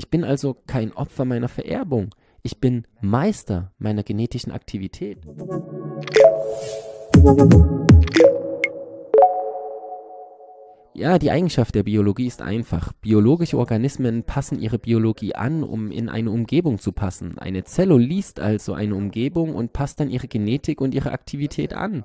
Ich bin also kein Opfer meiner Vererbung. Ich bin Meister meiner genetischen Aktivität. Ja, die Eigenschaft der Biologie ist einfach. Biologische Organismen passen ihre Biologie an, um in eine Umgebung zu passen. Eine Zelle liest also eine Umgebung und passt dann ihre Genetik und ihre Aktivität an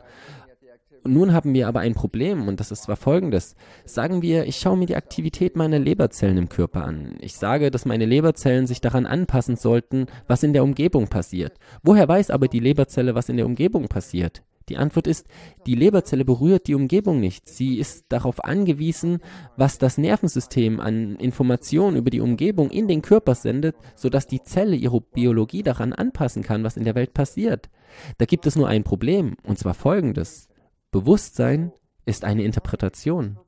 nun haben wir aber ein Problem und das ist zwar folgendes. Sagen wir, ich schaue mir die Aktivität meiner Leberzellen im Körper an. Ich sage, dass meine Leberzellen sich daran anpassen sollten, was in der Umgebung passiert. Woher weiß aber die Leberzelle, was in der Umgebung passiert? Die Antwort ist, die Leberzelle berührt die Umgebung nicht. Sie ist darauf angewiesen, was das Nervensystem an Informationen über die Umgebung in den Körper sendet, sodass die Zelle ihre Biologie daran anpassen kann, was in der Welt passiert. Da gibt es nur ein Problem, und zwar folgendes. Bewusstsein ist eine Interpretation.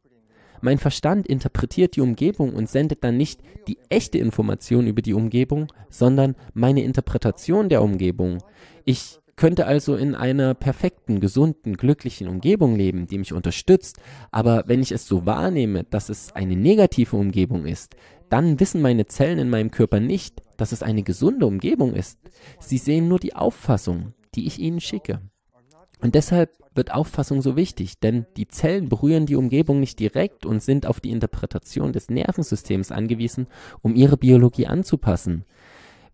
Mein Verstand interpretiert die Umgebung und sendet dann nicht die echte Information über die Umgebung, sondern meine Interpretation der Umgebung. Ich könnte also in einer perfekten, gesunden, glücklichen Umgebung leben, die mich unterstützt, aber wenn ich es so wahrnehme, dass es eine negative Umgebung ist, dann wissen meine Zellen in meinem Körper nicht, dass es eine gesunde Umgebung ist. Sie sehen nur die Auffassung, die ich ihnen schicke. Und deshalb wird Auffassung so wichtig, denn die Zellen berühren die Umgebung nicht direkt und sind auf die Interpretation des Nervensystems angewiesen, um ihre Biologie anzupassen.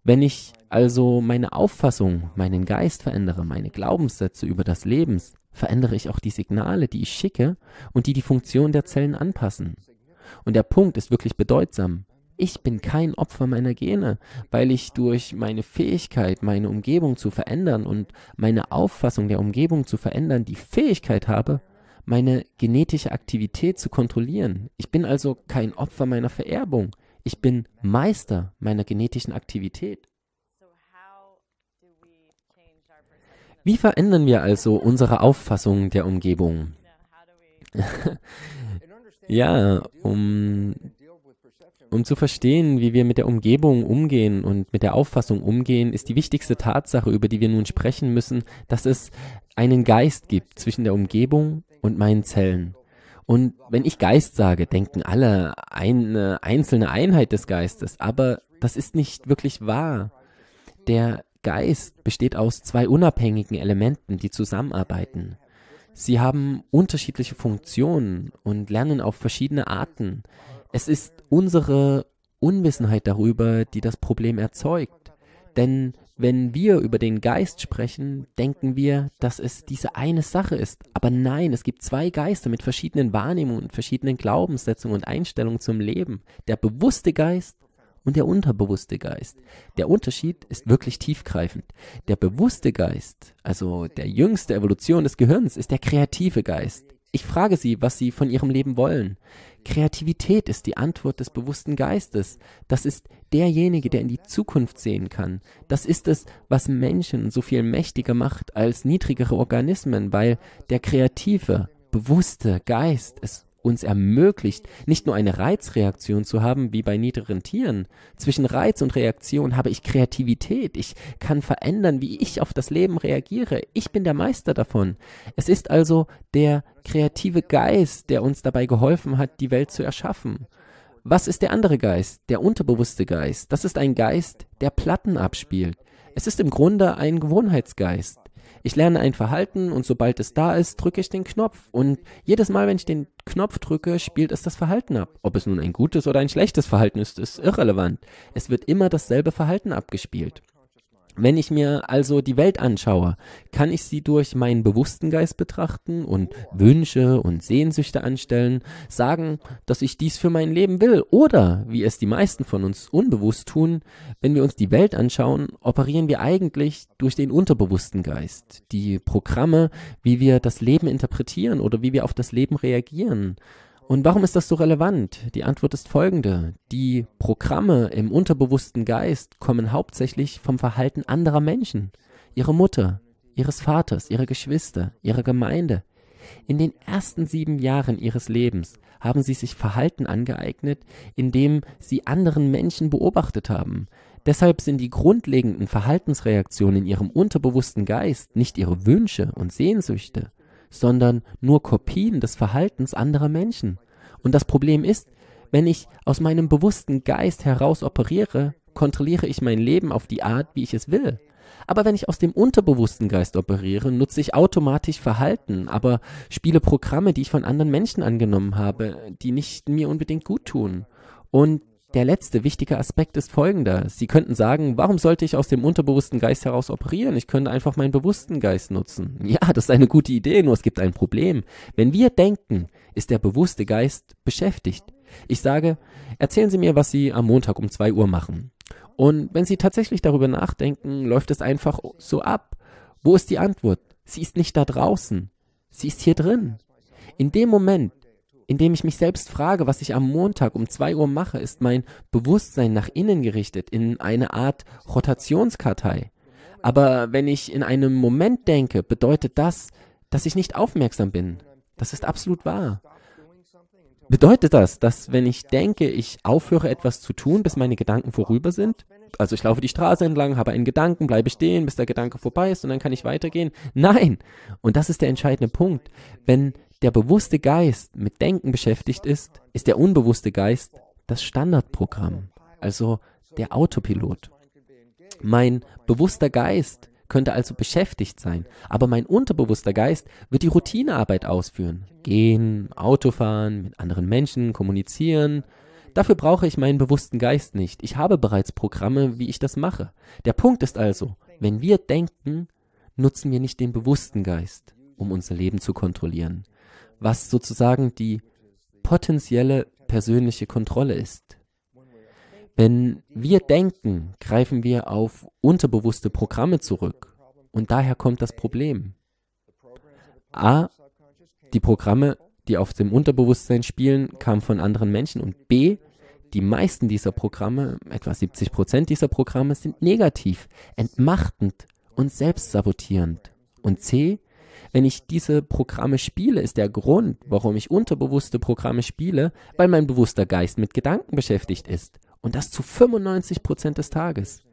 Wenn ich also meine Auffassung, meinen Geist verändere, meine Glaubenssätze über das Leben, verändere ich auch die Signale, die ich schicke und die die Funktion der Zellen anpassen. Und der Punkt ist wirklich bedeutsam. Ich bin kein Opfer meiner Gene, weil ich durch meine Fähigkeit, meine Umgebung zu verändern und meine Auffassung der Umgebung zu verändern, die Fähigkeit habe, meine genetische Aktivität zu kontrollieren. Ich bin also kein Opfer meiner Vererbung. Ich bin Meister meiner genetischen Aktivität. Wie verändern wir also unsere Auffassung der Umgebung? ja, um um zu verstehen, wie wir mit der Umgebung umgehen und mit der Auffassung umgehen, ist die wichtigste Tatsache, über die wir nun sprechen müssen, dass es einen Geist gibt zwischen der Umgebung und meinen Zellen. Und wenn ich Geist sage, denken alle eine einzelne Einheit des Geistes, aber das ist nicht wirklich wahr. Der Geist besteht aus zwei unabhängigen Elementen, die zusammenarbeiten. Sie haben unterschiedliche Funktionen und lernen auf verschiedene Arten. Es ist unsere Unwissenheit darüber, die das Problem erzeugt. Denn wenn wir über den Geist sprechen, denken wir, dass es diese eine Sache ist. Aber nein, es gibt zwei Geister mit verschiedenen Wahrnehmungen, verschiedenen Glaubenssetzungen und Einstellungen zum Leben. Der bewusste Geist und der unterbewusste Geist. Der Unterschied ist wirklich tiefgreifend. Der bewusste Geist, also der jüngste Evolution des Gehirns, ist der kreative Geist. Ich frage sie, was sie von ihrem Leben wollen. Kreativität ist die Antwort des bewussten Geistes. Das ist derjenige, der in die Zukunft sehen kann. Das ist es, was Menschen so viel mächtiger macht als niedrigere Organismen, weil der kreative, bewusste Geist es uns ermöglicht, nicht nur eine Reizreaktion zu haben, wie bei niederen Tieren. Zwischen Reiz und Reaktion habe ich Kreativität. Ich kann verändern, wie ich auf das Leben reagiere. Ich bin der Meister davon. Es ist also der kreative Geist, der uns dabei geholfen hat, die Welt zu erschaffen. Was ist der andere Geist? Der unterbewusste Geist. Das ist ein Geist, der Platten abspielt. Es ist im Grunde ein Gewohnheitsgeist. Ich lerne ein Verhalten und sobald es da ist, drücke ich den Knopf. Und jedes Mal, wenn ich den Knopf drücke, spielt es das Verhalten ab. Ob es nun ein gutes oder ein schlechtes Verhalten ist, ist irrelevant. Es wird immer dasselbe Verhalten abgespielt. Wenn ich mir also die Welt anschaue, kann ich sie durch meinen bewussten Geist betrachten und Wünsche und Sehnsüchte anstellen, sagen, dass ich dies für mein Leben will oder, wie es die meisten von uns unbewusst tun, wenn wir uns die Welt anschauen, operieren wir eigentlich durch den unterbewussten Geist, die Programme, wie wir das Leben interpretieren oder wie wir auf das Leben reagieren. Und warum ist das so relevant? Die Antwort ist folgende. Die Programme im unterbewussten Geist kommen hauptsächlich vom Verhalten anderer Menschen, Ihre Mutter, ihres Vaters, ihre Geschwister, ihre Gemeinde. In den ersten sieben Jahren ihres Lebens haben sie sich Verhalten angeeignet, indem sie anderen Menschen beobachtet haben. Deshalb sind die grundlegenden Verhaltensreaktionen in ihrem unterbewussten Geist nicht ihre Wünsche und Sehnsüchte, sondern nur Kopien des Verhaltens anderer Menschen. Und das Problem ist, wenn ich aus meinem bewussten Geist heraus operiere, kontrolliere ich mein Leben auf die Art, wie ich es will. Aber wenn ich aus dem unterbewussten Geist operiere, nutze ich automatisch Verhalten, aber spiele Programme, die ich von anderen Menschen angenommen habe, die nicht mir unbedingt gut tun. Und der letzte wichtige Aspekt ist folgender. Sie könnten sagen, warum sollte ich aus dem unterbewussten Geist heraus operieren? Ich könnte einfach meinen bewussten Geist nutzen. Ja, das ist eine gute Idee, nur es gibt ein Problem. Wenn wir denken, ist der bewusste Geist beschäftigt. Ich sage, erzählen Sie mir, was Sie am Montag um 2 Uhr machen. Und wenn Sie tatsächlich darüber nachdenken, läuft es einfach so ab. Wo ist die Antwort? Sie ist nicht da draußen. Sie ist hier drin. In dem Moment, indem ich mich selbst frage, was ich am Montag um 2 Uhr mache, ist mein Bewusstsein nach innen gerichtet, in eine Art Rotationskartei. Aber wenn ich in einem Moment denke, bedeutet das, dass ich nicht aufmerksam bin. Das ist absolut wahr. Bedeutet das, dass wenn ich denke, ich aufhöre etwas zu tun, bis meine Gedanken vorüber sind? also ich laufe die Straße entlang, habe einen Gedanken, bleibe stehen, bis der Gedanke vorbei ist und dann kann ich weitergehen. Nein! Und das ist der entscheidende Punkt. Wenn der bewusste Geist mit Denken beschäftigt ist, ist der unbewusste Geist das Standardprogramm, also der Autopilot. Mein bewusster Geist könnte also beschäftigt sein, aber mein unterbewusster Geist wird die Routinearbeit ausführen. Gehen, Autofahren, mit anderen Menschen kommunizieren, Dafür brauche ich meinen bewussten Geist nicht. Ich habe bereits Programme, wie ich das mache. Der Punkt ist also, wenn wir denken, nutzen wir nicht den bewussten Geist, um unser Leben zu kontrollieren, was sozusagen die potenzielle persönliche Kontrolle ist. Wenn wir denken, greifen wir auf unterbewusste Programme zurück. Und daher kommt das Problem. A, die Programme die auf dem Unterbewusstsein spielen, kamen von anderen Menschen und B, die meisten dieser Programme, etwa 70 Prozent dieser Programme, sind negativ, entmachtend und selbstsabotierend. Und C, wenn ich diese Programme spiele, ist der Grund, warum ich unterbewusste Programme spiele, weil mein bewusster Geist mit Gedanken beschäftigt ist. Und das zu 95 Prozent des Tages.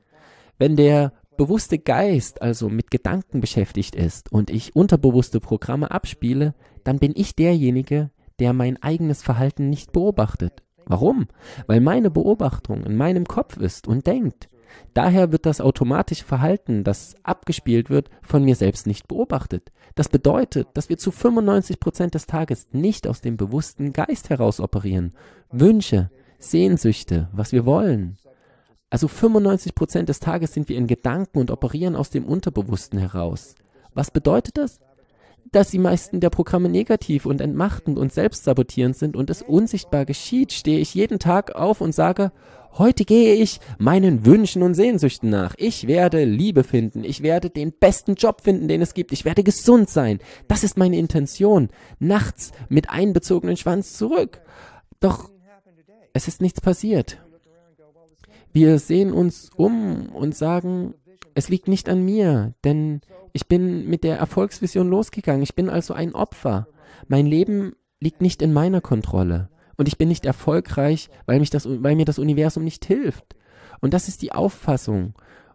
Wenn der bewusste Geist also mit Gedanken beschäftigt ist und ich unterbewusste Programme abspiele, dann bin ich derjenige, der mein eigenes Verhalten nicht beobachtet. Warum? Weil meine Beobachtung in meinem Kopf ist und denkt. Daher wird das automatische Verhalten, das abgespielt wird, von mir selbst nicht beobachtet. Das bedeutet, dass wir zu 95% des Tages nicht aus dem bewussten Geist heraus operieren. Wünsche, Sehnsüchte, was wir wollen, also 95 des Tages sind wir in Gedanken und operieren aus dem Unterbewussten heraus. Was bedeutet das? Dass die meisten der Programme negativ und entmachtend und selbstsabotierend sind und es unsichtbar geschieht, stehe ich jeden Tag auf und sage, heute gehe ich meinen Wünschen und Sehnsüchten nach. Ich werde Liebe finden. Ich werde den besten Job finden, den es gibt. Ich werde gesund sein. Das ist meine Intention. Nachts mit einbezogenen Schwanz zurück. Doch es ist nichts passiert. Wir sehen uns um und sagen, es liegt nicht an mir, denn ich bin mit der Erfolgsvision losgegangen. Ich bin also ein Opfer. Mein Leben liegt nicht in meiner Kontrolle. Und ich bin nicht erfolgreich, weil, mich das, weil mir das Universum nicht hilft. Und das ist die Auffassung.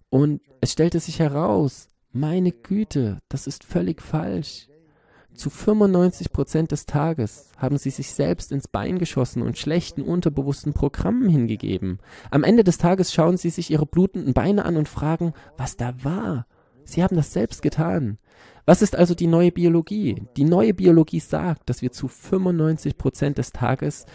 Und es stellte sich heraus, meine Güte, das ist völlig falsch. Zu 95 Prozent des Tages haben sie sich selbst ins Bein geschossen und schlechten unterbewussten Programmen hingegeben. Am Ende des Tages schauen sie sich ihre blutenden Beine an und fragen, was da war. Sie haben das selbst getan. Was ist also die neue Biologie? Die neue Biologie sagt, dass wir zu 95 Prozent des Tages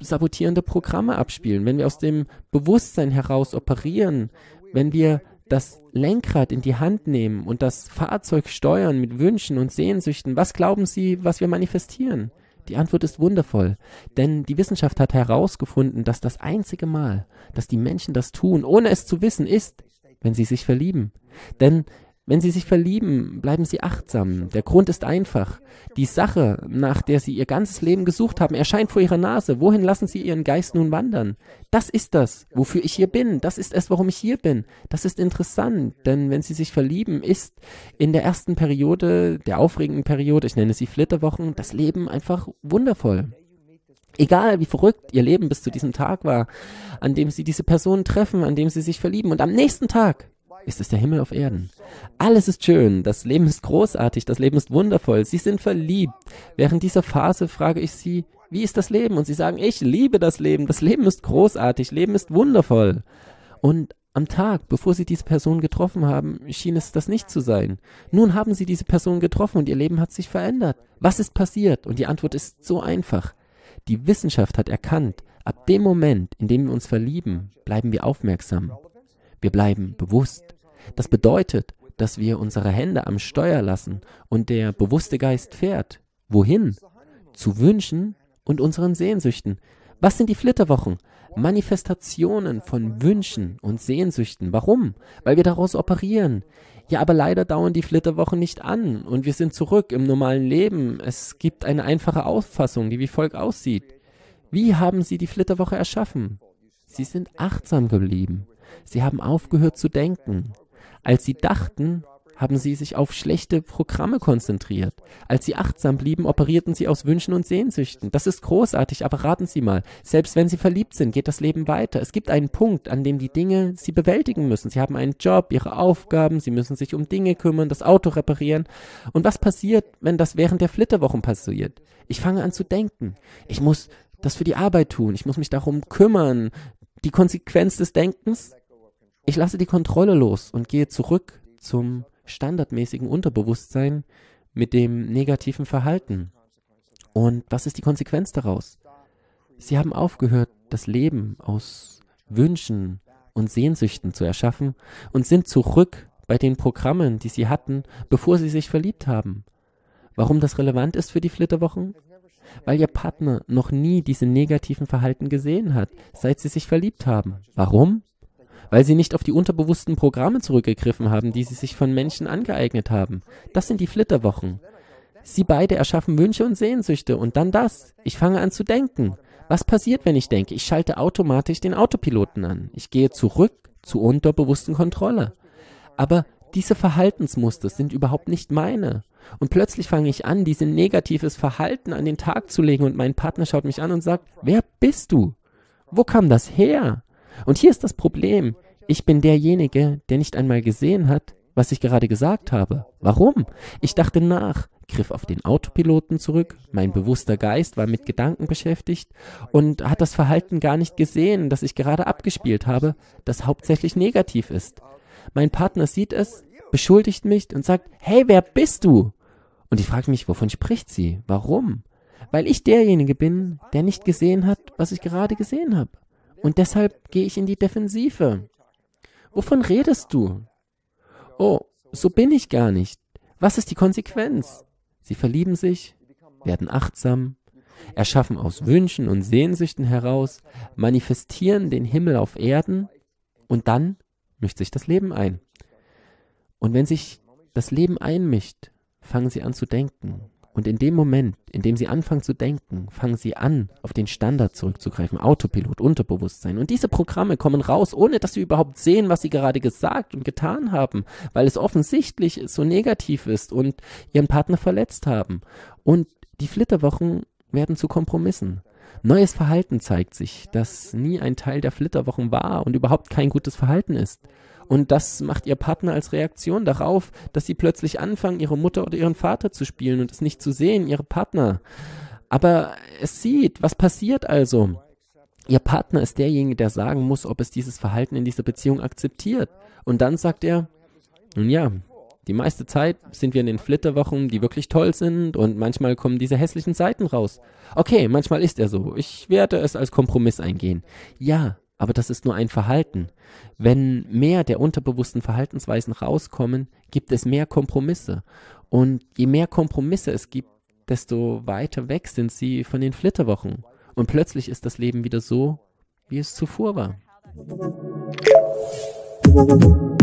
sabotierende Programme abspielen. Wenn wir aus dem Bewusstsein heraus operieren, wenn wir das Lenkrad in die Hand nehmen und das Fahrzeug steuern mit Wünschen und Sehnsüchten, was glauben Sie, was wir manifestieren? Die Antwort ist wundervoll, denn die Wissenschaft hat herausgefunden, dass das einzige Mal, dass die Menschen das tun, ohne es zu wissen, ist, wenn sie sich verlieben. Denn wenn Sie sich verlieben, bleiben Sie achtsam. Der Grund ist einfach. Die Sache, nach der Sie Ihr ganzes Leben gesucht haben, erscheint vor Ihrer Nase. Wohin lassen Sie Ihren Geist nun wandern? Das ist das, wofür ich hier bin. Das ist es, warum ich hier bin. Das ist interessant, denn wenn Sie sich verlieben, ist in der ersten Periode, der aufregenden Periode, ich nenne sie Flitterwochen, das Leben einfach wundervoll. Egal wie verrückt ihr Leben bis zu diesem Tag war, an dem sie diese Person treffen, an dem sie sich verlieben. Und am nächsten Tag ist es der Himmel auf Erden. Alles ist schön, das Leben ist großartig, das Leben ist wundervoll, sie sind verliebt. Während dieser Phase frage ich sie, wie ist das Leben? Und sie sagen, ich liebe das Leben, das Leben ist großartig, Leben ist wundervoll. Und am Tag, bevor sie diese Person getroffen haben, schien es das nicht zu sein. Nun haben sie diese Person getroffen und ihr Leben hat sich verändert. Was ist passiert? Und die Antwort ist so einfach. Die Wissenschaft hat erkannt, ab dem Moment, in dem wir uns verlieben, bleiben wir aufmerksam. Wir bleiben bewusst. Das bedeutet, dass wir unsere Hände am Steuer lassen und der bewusste Geist fährt. Wohin? Zu Wünschen und unseren Sehnsüchten. Was sind die Flitterwochen? Manifestationen von Wünschen und Sehnsüchten. Warum? Weil wir daraus operieren. Ja, aber leider dauern die Flitterwochen nicht an und wir sind zurück im normalen Leben. Es gibt eine einfache Auffassung, die wie folgt aussieht. Wie haben Sie die Flitterwoche erschaffen? Sie sind achtsam geblieben. Sie haben aufgehört zu denken. Als sie dachten, haben sie sich auf schlechte Programme konzentriert. Als sie achtsam blieben, operierten sie aus Wünschen und Sehnsüchten. Das ist großartig, aber raten Sie mal, selbst wenn Sie verliebt sind, geht das Leben weiter. Es gibt einen Punkt, an dem die Dinge Sie bewältigen müssen. Sie haben einen Job, Ihre Aufgaben, Sie müssen sich um Dinge kümmern, das Auto reparieren. Und was passiert, wenn das während der Flitterwochen passiert? Ich fange an zu denken. Ich muss das für die Arbeit tun. Ich muss mich darum kümmern. Die Konsequenz des Denkens ich lasse die Kontrolle los und gehe zurück zum standardmäßigen Unterbewusstsein mit dem negativen Verhalten. Und was ist die Konsequenz daraus? Sie haben aufgehört, das Leben aus Wünschen und Sehnsüchten zu erschaffen und sind zurück bei den Programmen, die sie hatten, bevor sie sich verliebt haben. Warum das relevant ist für die Flitterwochen? Weil ihr Partner noch nie diese negativen Verhalten gesehen hat, seit sie sich verliebt haben. Warum? weil sie nicht auf die unterbewussten Programme zurückgegriffen haben, die sie sich von Menschen angeeignet haben. Das sind die Flitterwochen. Sie beide erschaffen Wünsche und Sehnsüchte und dann das. Ich fange an zu denken. Was passiert, wenn ich denke? Ich schalte automatisch den Autopiloten an. Ich gehe zurück zur unterbewussten Kontrolle. Aber diese Verhaltensmuster sind überhaupt nicht meine. Und plötzlich fange ich an, dieses negatives Verhalten an den Tag zu legen und mein Partner schaut mich an und sagt, wer bist du? Wo kam das her? Und hier ist das Problem. Ich bin derjenige, der nicht einmal gesehen hat, was ich gerade gesagt habe. Warum? Ich dachte nach, griff auf den Autopiloten zurück, mein bewusster Geist war mit Gedanken beschäftigt und hat das Verhalten gar nicht gesehen, das ich gerade abgespielt habe, das hauptsächlich negativ ist. Mein Partner sieht es, beschuldigt mich und sagt, hey, wer bist du? Und ich frage mich, wovon spricht sie? Warum? Weil ich derjenige bin, der nicht gesehen hat, was ich gerade gesehen habe. Und deshalb gehe ich in die Defensive. Wovon redest du? Oh, so bin ich gar nicht. Was ist die Konsequenz? Sie verlieben sich, werden achtsam, erschaffen aus Wünschen und Sehnsüchten heraus, manifestieren den Himmel auf Erden und dann mischt sich das Leben ein. Und wenn sich das Leben einmischt, fangen sie an zu denken, und in dem Moment, in dem sie anfangen zu denken, fangen sie an, auf den Standard zurückzugreifen, Autopilot, Unterbewusstsein. Und diese Programme kommen raus, ohne dass sie überhaupt sehen, was sie gerade gesagt und getan haben, weil es offensichtlich so negativ ist und ihren Partner verletzt haben. Und die Flitterwochen werden zu Kompromissen. Neues Verhalten zeigt sich, das nie ein Teil der Flitterwochen war und überhaupt kein gutes Verhalten ist. Und das macht ihr Partner als Reaktion darauf, dass sie plötzlich anfangen, ihre Mutter oder ihren Vater zu spielen und es nicht zu sehen, ihre Partner. Aber es sieht, was passiert also? Ihr Partner ist derjenige, der sagen muss, ob es dieses Verhalten in dieser Beziehung akzeptiert. Und dann sagt er, nun ja, die meiste Zeit sind wir in den Flitterwochen, die wirklich toll sind und manchmal kommen diese hässlichen Seiten raus. Okay, manchmal ist er so. Ich werde es als Kompromiss eingehen. Ja, aber das ist nur ein Verhalten. Wenn mehr der unterbewussten Verhaltensweisen rauskommen, gibt es mehr Kompromisse. Und je mehr Kompromisse es gibt, desto weiter weg sind sie von den Flitterwochen. Und plötzlich ist das Leben wieder so, wie es zuvor war. Musik